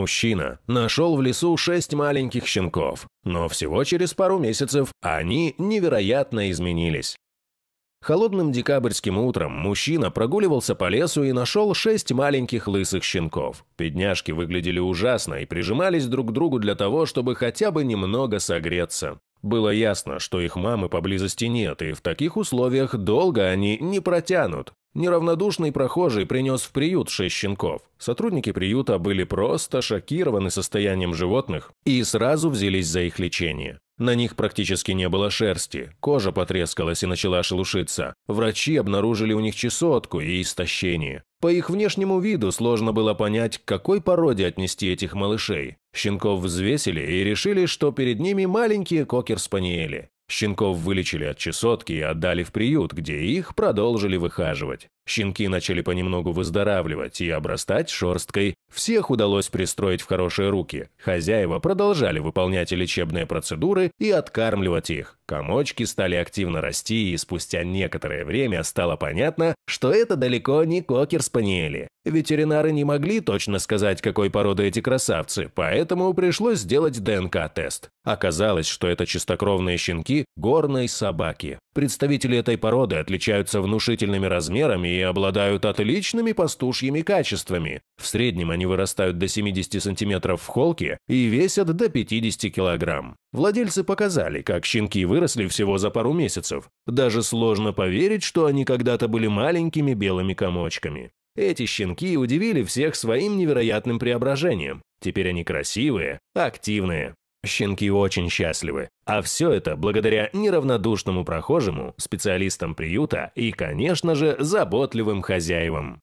Мужчина нашел в лесу шесть маленьких щенков, но всего через пару месяцев они невероятно изменились. Холодным декабрьским утром мужчина прогуливался по лесу и нашел шесть маленьких лысых щенков. Бедняжки выглядели ужасно и прижимались друг к другу для того, чтобы хотя бы немного согреться. Было ясно, что их мамы поблизости нет, и в таких условиях долго они не протянут, Неравнодушный прохожий принес в приют шесть щенков. Сотрудники приюта были просто шокированы состоянием животных и сразу взялись за их лечение. На них практически не было шерсти, кожа потрескалась и начала шелушиться. Врачи обнаружили у них чесотку и истощение. По их внешнему виду сложно было понять, к какой породе отнести этих малышей. Щенков взвесили и решили, что перед ними маленькие кокер-спаниели. Щенков вылечили от чесотки и отдали в приют, где их продолжили выхаживать. Щенки начали понемногу выздоравливать и обрастать шерсткой. Всех удалось пристроить в хорошие руки. Хозяева продолжали выполнять лечебные процедуры и откармливать их. Комочки стали активно расти, и спустя некоторое время стало понятно, что это далеко не кокер-спаниели. Ветеринары не могли точно сказать, какой породы эти красавцы, поэтому пришлось сделать ДНК-тест. Оказалось, что это чистокровные щенки горной собаки. Представители этой породы отличаются внушительными размерами и обладают отличными пастушьими качествами. В среднем они вырастают до 70 см в холке и весят до 50 кг. Владельцы показали, как щенки выросли всего за пару месяцев. Даже сложно поверить, что они когда-то были маленькими белыми комочками. Эти щенки удивили всех своим невероятным преображением. Теперь они красивые, активные. Щенки очень счастливы. А все это благодаря неравнодушному прохожему, специалистам приюта и, конечно же, заботливым хозяевам.